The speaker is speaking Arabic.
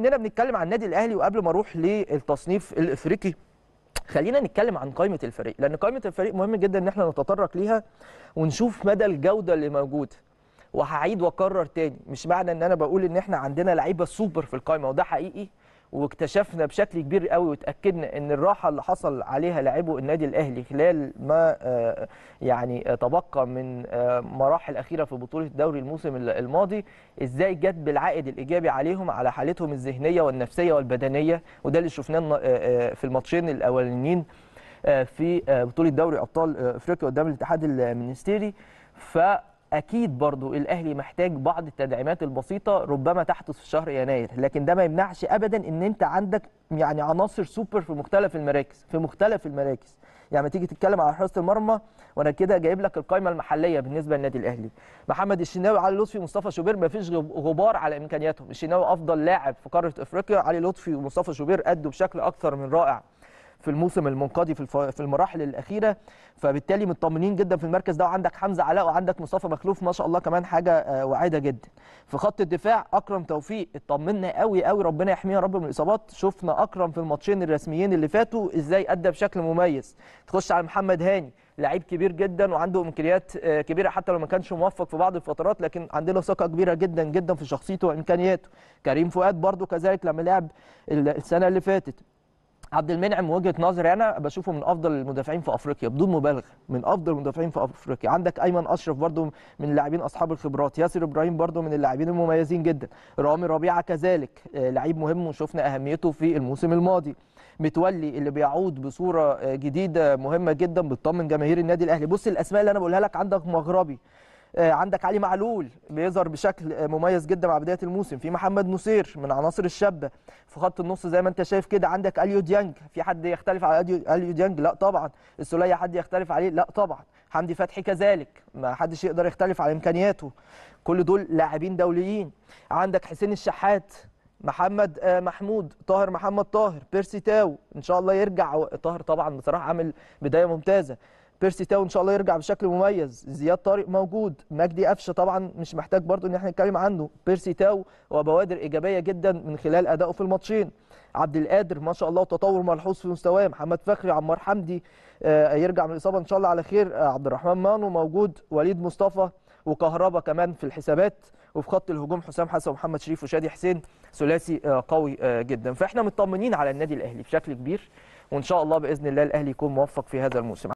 اننا بنتكلم عن النادي الاهلي وقبل ما اروح للتصنيف الافريقي خلينا نتكلم عن قائمه الفريق لان قائمه الفريق مهم جدا ان احنا نتطرق ليها ونشوف مدى الجوده اللي موجوده وهعيد واكرر تاني مش معنى ان انا بقول ان احنا عندنا لعيبه سوبر في القائمه وده حقيقي واكتشفنا بشكل كبير قوي وتاكدنا ان الراحه اللي حصل عليها لاعبو النادي الاهلي خلال ما آه، يعني آه، تبقى من آه، مراحل اخيره في بطوله الدوري الموسم الماضي ازاي جت بالعائد الايجابي عليهم على حالتهم الذهنيه والنفسيه والبدنيه وده اللي شفناه في الماتشين الاولانيين في بطوله دوري ابطال افريقيا قدام الاتحاد المنستيري ف اكيد برضو الاهلي محتاج بعض التدعيمات البسيطه ربما تحدث في شهر يناير لكن ده ما يمنعش ابدا ان انت عندك يعني عناصر سوبر في مختلف المراكز في مختلف المراكز يعني تيجي تتكلم على حراسه المرمى وانا كده جايب لك القائمه المحليه بالنسبه للنادي الاهلي محمد الشناوي علي لطفي مصطفى شوبير ما فيش غبار على امكانياتهم الشناوي افضل لاعب في قاره افريقيا علي لطفي ومصطفى شوبير ادوا بشكل اكثر من رائع في الموسم المنقضي في, في المراحل الاخيره فبالتالي مطمنين جدا في المركز ده وعندك حمزه علاء وعندك مصطفى مخلوف ما شاء الله كمان حاجه آه، واعده جدا في خط الدفاع اكرم توفيق اطمنا قوي قوي ربنا يحميه يا رب من الاصابات شفنا اكرم في الماتشين الرسميين اللي فاتوا ازاي ادى بشكل مميز تخش على محمد هاني لعيب كبير جدا وعنده امكانيات آه، كبيره حتى لو ما كانش موفق في بعض الفترات لكن عندنا ثقه كبيره جدا جدا في شخصيته وامكانياته كريم فؤاد برده كذلك لما لعب السنه اللي فاتت عبد المنعم وجهه نظري انا بشوفه من افضل المدافعين في افريقيا بدون مبالغه من افضل المدافعين في افريقيا عندك ايمن اشرف برده من اللاعبين اصحاب الخبرات ياسر ابراهيم برده من اللاعبين المميزين جدا رامي ربيعه كذلك آه، لعيب مهم وشفنا اهميته في الموسم الماضي متولي اللي بيعود بصوره آه، جديده مهمه جدا بتطمن جماهير النادي الاهلي بص الاسماء اللي انا بقولها لك عندك مغربي آه، عندك علي معلول بيظهر بشكل آه، مميز جدا مع بدايه الموسم في محمد نصير من عناصر الشابه في خط النص زي ما انت شايف كده عندك اليو ديانج في حد يختلف على اليو ديانج لا طبعا السوليه حد يختلف عليه لا طبعا حمدي فتحي كذلك ما حدش يقدر يختلف على امكانياته كل دول لاعبين دوليين عندك حسين الشحات محمد آه، محمود طاهر محمد طاهر بيرسي تاو ان شاء الله يرجع طاهر طبعا بصراحه عامل بدايه ممتازه بيرسي تاو ان شاء الله يرجع بشكل مميز زياد طارق موجود مجدي قفشه طبعا مش محتاج برضو ان احنا نتكلم عنه بيرسي تاو وبوادر ايجابيه جدا من خلال ادائه في الماتشين عبد القادر ما شاء الله تطور ملحوظ في مستواه محمد فخري عمار حمدي آه، يرجع من الاصابه ان شاء الله على خير آه، عبد الرحمن مانو موجود وليد مصطفى وكهربا كمان في الحسابات وفي خط الهجوم حسام حسن ومحمد شريف وشادي حسين ثلاثي آه، قوي جدا فاحنا مطمنين على النادي الاهلي بشكل كبير وان شاء الله باذن الله الاهلي يكون موفق في هذا الموسم